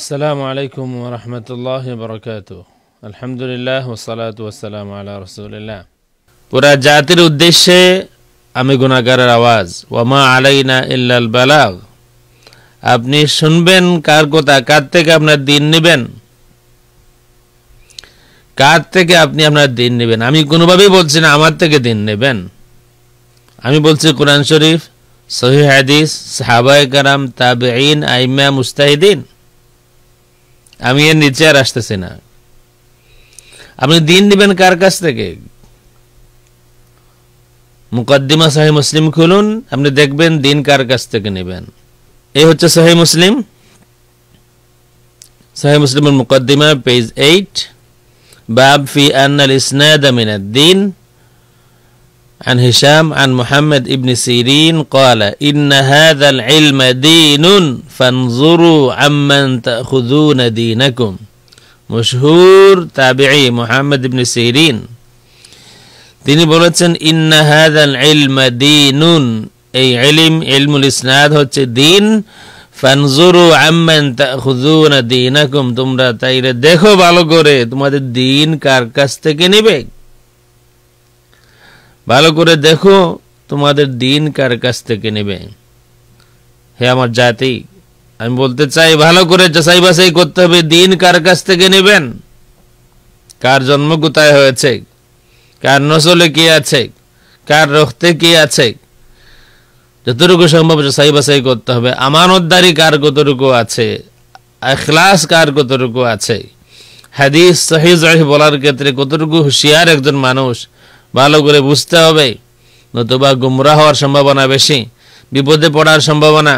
আসসালামু আলাইকুম রহমতুল্লাহ বরকাত আলহামদুলিল্লাহ ওসালাত ওসালাম আল্লাহ রসুলিল্লাহ পুরা জাতির উদ্দেশ্যে আমি গুণাগারের আওয়াজ ওয়ামা আলাইনা ইল্লাল বালাগ আপনি শুনবেন কার কথা কার থেকে আপনার দিন নেবেন কার থেকে আপনি আপনার দিন নেবেন আমি কোনোভাবেই বলছি না আমার থেকে দিন নেবেন আমি বলছি কোরআন শরীফ সহি হাদিস সাহাবায় কারাম তাবেইন আইমা মুস্তাহিদিন আমি এর নিচে আর আসতেছি না আপনি দিন নেবেন কার কাছ থেকে মুকদ্দিমা সাহি মুসলিম খুলুন আপনি দেখবেন দিন কার কাছ থেকে নেবেন এই হচ্ছে সাহি মুসলিম সাহি মুসলিমের মুকদ্দিমা পেজ এইট বাব ফি আন্নাল ইসনায়দ মিনাদ দিন عن هشام عن محمد ابن سيرين قال إن هذا العلم دين فانظروا عمن تأخذون دينكم مشهور تابعي محمد ابن سيرين تيني بولتن إن هذا العلم دين أي علم علم الإسناد هو دين فانظروا عمن تأخذون دينكم تمرا تايرا دخو بالو تمرا دين كاركستك نبك ভালো করে দেখো তোমাদের দিন কার কাছ থেকে নেবে হে আমার জাতি আমি বলতে চাই ভালো করে যাচাই বাছাই করতে হবে দিন কার কাছ থেকে নেবেন কার জন্ম কোথায় হয়েছে কার নসলে কি আছে কার রক্তে কি আছে যতটুকু সম্ভব যাচাই বাছাই করতে হবে আমানতদারি কার কতটুকু আছে এখলাস কার কতটুকু আছে হাদিস সহিজ বলার ক্ষেত্রে কতটুকু হুঁশিয়ার একজন মানুষ ভালো করে বুঝতে হবে নতুবা গুমরা হওয়ার সম্ভাবনা বেশি বিপদে পড়ার সম্ভাবনা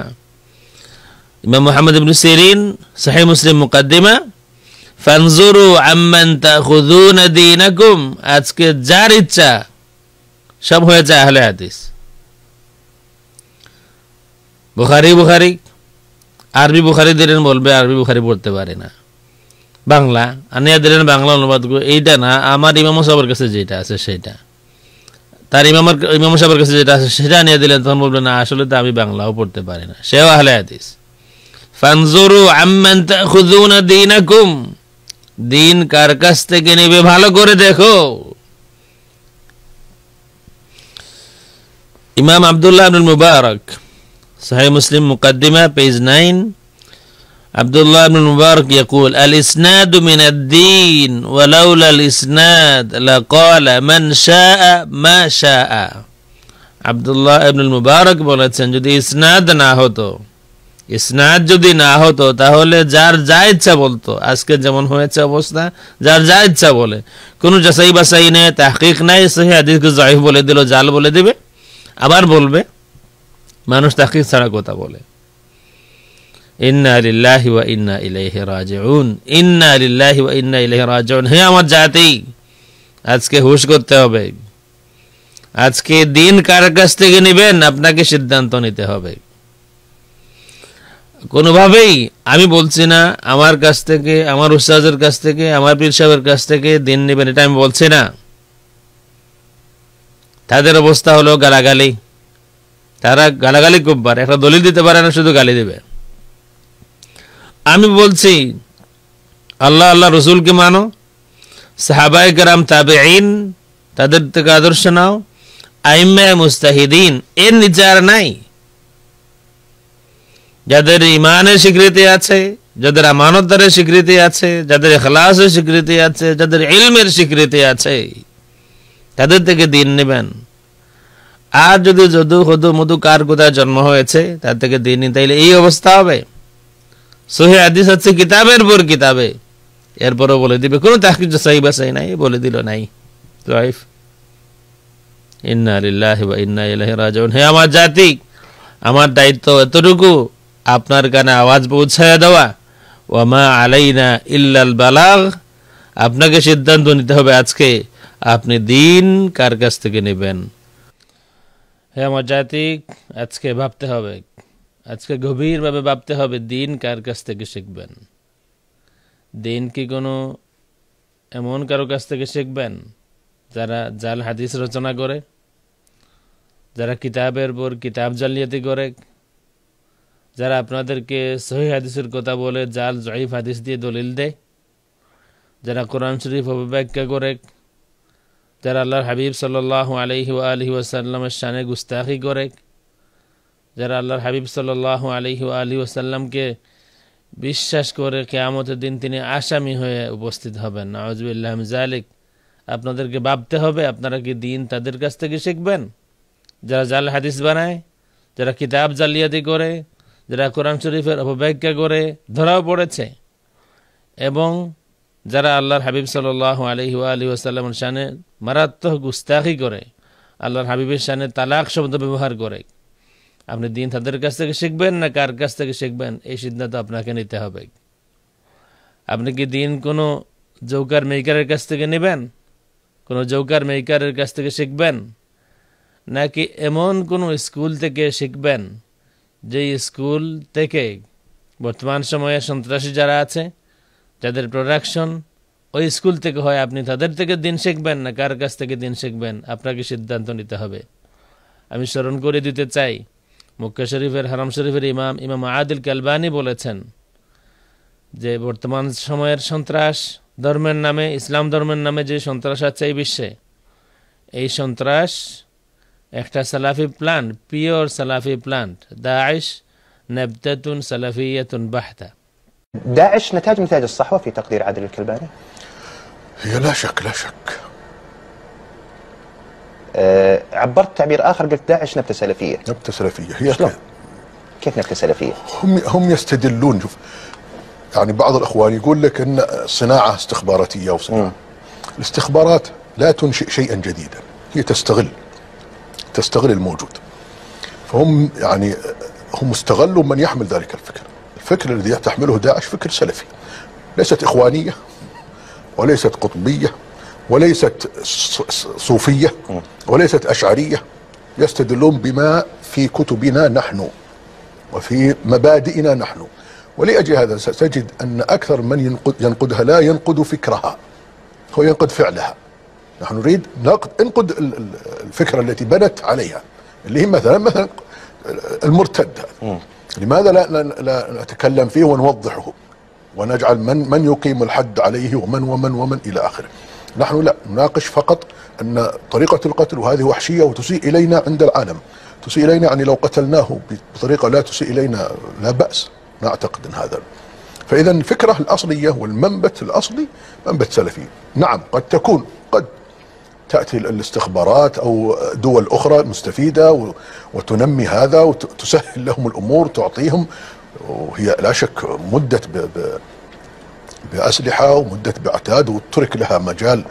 ইমাম মোহাম্মদ ইবনু সিরিন সাহে মুসলিম মুকাদ্দিমা ফানজুরু আম্মান আজকে যার ইচ্ছা সব হয়েছে যায় আহলে হাদিস বুখারি বুখারি আরবি বুখারি দিলেন বলবে আরবি বুখারি পড়তে পারে না বাংলা আর নিয়া দিলেন বাংলা অনুবাদ এইটা না আমার ইমাম সাহেবের কাছে যেটা আছে সেটা তার ইমামের ইমাম সাহেবের কাছে যেটা আছে সেটা আনিয়ে দিলেন তখন বলবেন না আসলে তো আমি বাংলাও পড়তে পারি না সেও আহলে আদিস ফানজুরু আম্মান তাখুযুনা দীনাকুম দিন কার কাছ থেকে নেবে ভালো করে দেখো ইমাম আব্দুল্লাহ আব্দুল মুবারক সাহেব মুসলিম মুকাদ্দিমা পেজ নাইন عبد الله بن مبارك يقول الإسناد من الدين ولولا الإسناد لقال من شاء ما شاء عبد আব্দুল্লাহ بن মুবারক বলেছেন যদি ইসনাদ না হতো ইসনাদ যদি না হতো তাহলে যার যা ইচ্ছা বলতো আজকে যেমন হয়েছে অবস্থা যার যা ইচ্ছা বলে কোনো যাচাই বাসাই নেই তাহকিক নাই সহি হাদিসকে জয়ী বলে দিল জাল বলে দেবে আবার বলবে মানুষ তাহকিক ছাড়া কথা বলে ইন্না আলিল্লাহি ওয়া ইন্না ইলাইহি রাজিউন ইন্না আলিল্লাহি ওয়া ইন্না ইলাইহি রাজিউন হে আমার জাতি আজকে হুশ করতে হবে আজকে দিন কার কাছ থেকে নিবেন আপনাকে সিদ্ধান্ত নিতে হবে কোনোভাবেই আমি বলছি না আমার কাছ থেকে আমার উস্তাদের কাছ থেকে আমার পীর সাহেবের কাছ থেকে দিন নেবেন এটা আমি বলছি না তাদের অবস্থা হলো গালাগালি তারা গালাগালি খুব একটা দলিল দিতে পারে না শুধু গালি দেবে আমি বলছি আল্লাহ আল্লাহ রসুলকে মানো সাহাবাই কারাম তাবে আইন তাদের থেকে আদর্শ নাও আইম্মা মুস্তাহিদিন এর নিচার নাই যাদের ইমানের স্বীকৃতি আছে যাদের আমানতারের স্বীকৃতি আছে যাদের এখলাসের স্বীকৃতি আছে যাদের ইলমের স্বীকৃতি আছে তাদের থেকে দিন নেবেন আর যদি যদু হদু মধু কার কোথায় জন্ম হয়েছে তার থেকে দিন তাইলে এই অবস্থা হবে সহি হাদিস হচ্ছে কিতাবের পর কিতাবে এরপরও বলে দিবে কোনো তাহকিজ সাহি বা নাই বলে দিল নাই জয়ফ ইন্না ইন্না হে আমার জাতি আমার দায়িত্ব এতটুকু আপনার কানে আওয়াজ পৌঁছায় দেওয়া ওয়ামা আলাইনা ইল্লাল বালাগ আপনাকে সিদ্ধান্ত নিতে হবে আজকে আপনি দিন কার কাছ থেকে নেবেন হ্যাঁ আমার আজকে ভাবতে হবে আজকে গভীরভাবে ভাবতে হবে দিন কার কাছ থেকে শিখবেন দিন কি কোনো এমন কারো কাছ থেকে শিখবেন যারা জাল হাদিস রচনা করে যারা কিতাবের পর কিতাব জালিয়াতি করে যারা আপনাদেরকে সহি হাদিসের কথা বলে জাল জয়ীফ হাদিস দিয়ে দলিল দেয় যারা কোরআন শরীফ অপব্যাখ্যা করে যারা আল্লাহর হাবিব সাল্লাহ আলহি আলহি ওয়াসাল্লামের শানে গুস্তাখি করে যারা আল্লাহর হাবিব সাল্লাহ আলহি আলী ওসাল্লামকে বিশ্বাস করে কেয়ামতের দিন তিনি আসামি হয়ে উপস্থিত হবেন নওয়াজবুল্লাহ জালিক আপনাদেরকে ভাবতে হবে আপনারা কি দিন তাদের কাছ থেকে শিখবেন যারা জাল হাদিস বানায় যারা কিতাব জালিয়াতি করে যারা কোরআন শরীফের অপব্যাখ্যা করে ধরাও পড়েছে এবং যারা আল্লাহর হাবিব সাল্লাহ আলহি আলী আসাল্লামের শানে মারাত্মক গুস্তাখি করে আল্লাহর হাবিবের শানের তালাক শব্দ ব্যবহার করে আপনি দিন তাদের কাছ থেকে শিখবেন না কার কাছ থেকে শিখবেন এই সিদ্ধান্ত আপনাকে নিতে হবে আপনি কি দিন কোনো জৌকার মেকারের কাছ থেকে নেবেন কোনো জৌকার মেকারের কাছ থেকে শিখবেন নাকি এমন কোনো স্কুল থেকে শিখবেন যে স্কুল থেকে বর্তমান সময়ে সন্ত্রাসী যারা আছে যাদের প্রোডাকশন ওই স্কুল থেকে হয় আপনি তাদের থেকে দিন শিখবেন না কার কাছ থেকে দিন শিখবেন আপনাকে সিদ্ধান্ত নিতে হবে আমি স্মরণ করে দিতে চাই মক্কা শরীফের হারাম শরীফের ইমাম ইমাম আদিল কালবানি বলেছেন যে বর্তমান সময়ের সন্ত্রাস ধর্মের নামে ইসলাম ধর্মের নামে যে সন্ত্রাস আছে এই বিশ্বে এই সন্ত্রাস একটা সালাফি প্ল্যান্ট পিওর সালাফি প্ল্যান্ট দায়েশ نبتة سلفية بحتة داعش نتاج نتاج الصحوة في تقدير عادل الكلباني هي لا شك لا شك آه عبرت تعبير اخر قلت داعش نبته سلفيه نبته سلفيه هي شلون؟ كيف نبته سلفيه؟ هم هم يستدلون شوف يعني بعض الاخوان يقول لك ان صناعه استخباراتيه وصناعه الاستخبارات لا تنشئ شيئا جديدا هي تستغل تستغل الموجود فهم يعني هم استغلوا من يحمل ذلك الفكر الفكر الذي تحمله داعش فكر سلفي ليست إخوانية وليست قطبية وليست صوفية وليست أشعرية يستدلون بما في كتبنا نحن وفي مبادئنا نحن ولأجل هذا ستجد أن أكثر من ينقد ينقدها لا ينقد فكرها هو ينقد فعلها نحن نريد نقد انقد الفكرة التي بنت عليها اللي هي مثلا مثلا المرتد لماذا لا, لا, لا نتكلم فيه ونوضحه ونجعل من من يقيم الحد عليه ومن ومن ومن إلى آخره نحن لا نناقش فقط أن طريقة القتل وهذه وحشية وتسيء إلينا عند العالم تسيء إلينا يعني لو قتلناه بطريقة لا تسيء إلينا لا بأس نعتقد أن هذا فإذا الفكرة الأصلية والمنبت الأصلي منبت سلفي نعم قد تكون قد تأتي الاستخبارات أو دول أخرى مستفيدة وتنمي هذا وتسهل لهم الأمور تعطيهم وهي لا شك مدت ب ب باسلحه ومده بعتاد وترك لها مجال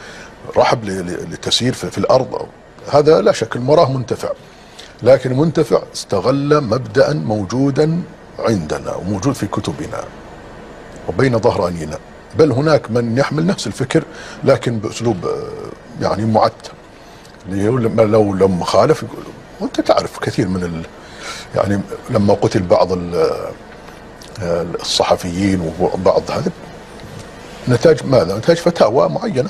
رحب لتسير في الارض هذا لا شك المراه منتفع لكن منتفع استغل مبدا موجودا عندنا وموجود في كتبنا وبين ظهرانينا بل هناك من يحمل نفس الفكر لكن باسلوب آه، يعني معتب لو لم خالف وانت تعرف كثير من ال... يعني لما قتل بعض آه، الصحفيين وبعض هذا نتاج ماذا؟ نتاج فتاوى معينه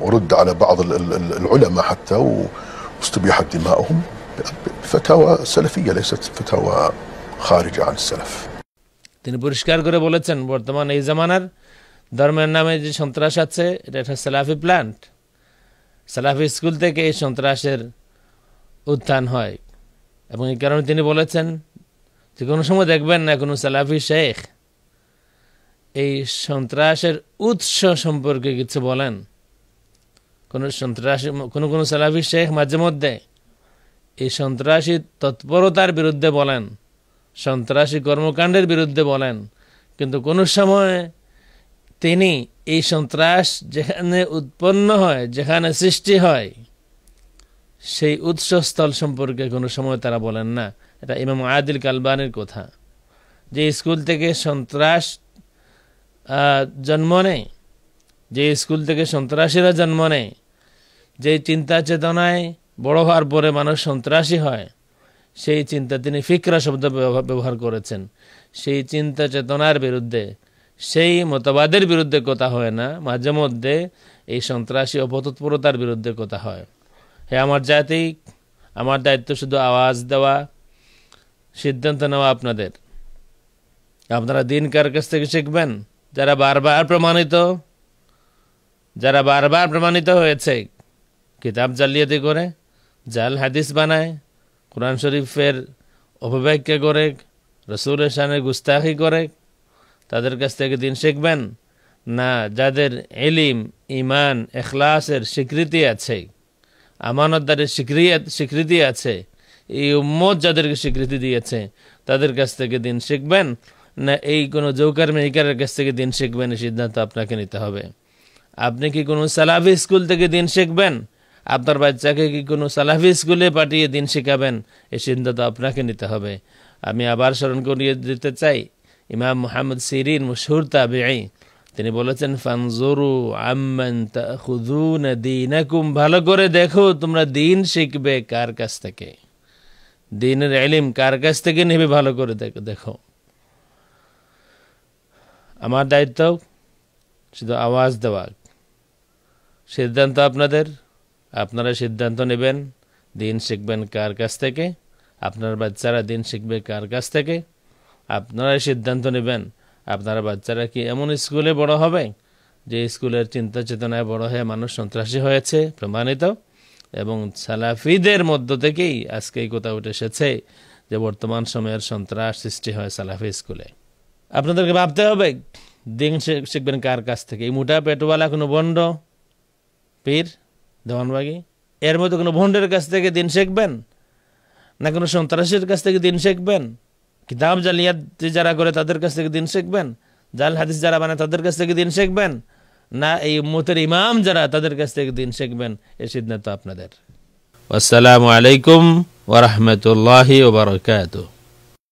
ورد على بعض العلماء حتى واستبيحت دماؤهم فتاوى سلفيه ليست فتاوى خارجه عن السلف তিনি পরিষ্কার করে বলেছেন বর্তমান এই জামানার ধর্মের নামে যে সন্ত্রাস আছে এটা একটা সালাফি প্ল্যান্ট সালাফি স্কুল থেকে এই সন্ত্রাসের উত্থান হয় এবং এই কারণে তিনি বলেছেন যে কোনো সময় দেখবেন না কোনো সালাফি শেখ এই সন্ত্রাসের উৎস সম্পর্কে কিছু বলেন কোনো সন্ত্রাস কোনো কোনো সালাফি শেখ মাঝে মধ্যে এই সন্ত্রাসী তৎপরতার বিরুদ্ধে বলেন সন্ত্রাসী কর্মকাণ্ডের বিরুদ্ধে বলেন কিন্তু কোনো সময় তিনি এই সন্ত্রাস যেখানে উৎপন্ন হয় যেখানে সৃষ্টি হয় সেই উৎসস্থল সম্পর্কে কোনো সময় তারা বলেন না এটা ইমাম আদিল কালবানের কথা যে স্কুল থেকে সন্ত্রাস জন্ম নেয় যে স্কুল থেকে সন্ত্রাসীরা জন্ম নেয় যে চিন্তা চেতনায় বড় হওয়ার পরে মানুষ সন্ত্রাসী হয় সেই চিন্তা তিনি ফিকরা শব্দ ব্যবহার করেছেন সেই চিন্তা চেতনার বিরুদ্ধে সেই মতবাদের বিরুদ্ধে কথা হয় না মাঝে মধ্যে এই সন্ত্রাসী অপতৎপরতার বিরুদ্ধে কথা হয় হে আমার জাতি আমার দায়িত্ব শুধু আওয়াজ দেওয়া সিদ্ধান্ত নেওয়া আপনাদের আপনারা দিন কার কাছ থেকে শিখবেন যারা বারবার প্রমাণিত যারা বারবার প্রমাণিত হয়েছে কিতাব জালিয়াতি করে জাল হাদিস বানায় কোরআন শরীফের অপব্যাখ্যা করে রসুল হাসানের গুস্তাখি করে তাদের কাছ থেকে দিন শিখবেন না যাদের এলিম ইমান এখলাসের স্বীকৃতি আছে আমানতদারের স্বীকৃতি আছে এই উম্মত যাদেরকে স্বীকৃতি দিয়েছে তাদের কাছ থেকে দিন শিখবেন না এই কোনো জৌকার মেকারের কাছ থেকে দিন শিখবেন এই সিদ্ধান্ত আপনাকে নিতে হবে আপনি কি কোনো সালাভি স্কুল থেকে দিন শিখবেন আপনার বাচ্চাকে কি কোনো সালাভি স্কুলে পাঠিয়ে দিন শেখাবেন এই সিদ্ধান্ত আপনাকে নিতে হবে আমি আবার স্মরণ করিয়ে দিতে চাই ইমাম মোহাম্মদ সিরিন মশহুর তাবি তিনি বলেছেন ফানজুরু আম্মান ভালো করে দেখো তোমরা দিন শিখবে কার কাছ থেকে দিনের এলিম কার কাছ থেকে নেবে ভালো করে দেখো আমার দায়িত্ব শুধু আওয়াজ দেওয়া সিদ্ধান্ত আপনাদের আপনারা সিদ্ধান্ত নেবেন দিন শিখবেন কার কাছ থেকে আপনার বাচ্চারা দিন শিখবে কার কাছ থেকে আপনারা সিদ্ধান্ত নেবেন আপনারা বাচ্চারা কি এমন স্কুলে বড় হবে যে স্কুলের চিন্তা চেতনায় বড় হয়ে মানুষ সন্ত্রাসী হয়েছে প্রমাণিত এবং সালাফিদের মধ্য থেকেই আজকে এই কোথাও উঠে এসেছে যে বর্তমান সময়ের সন্ত্রাস সৃষ্টি হয় সালাফি স্কুলে আপনাদেরকে ভাবতে হবে দিন শিখবেন কার কাছ থেকে এই মোটা পেটওয়ালা কোনো বন্ড পীর ধনবাগী এর মধ্যে কোনো ভণ্ডের কাছ থেকে দিন শিখবেন না কোনো সন্ত্রাসীর কাছ থেকে দিন শিখবেন কিতাব জালিয়াতি যারা করে তাদের কাছ থেকে দিন শিখবেন জাল হাদিস যারা বানায় তাদের কাছ থেকে দিন শিখবেন না এই মতের ইমাম যারা তাদের কাছ থেকে দিন শিখবেন এ সিদ্ধান্ত আপনাদের আসসালামু আলাইকুম ওরহমতুল্লাহ ওবরকাত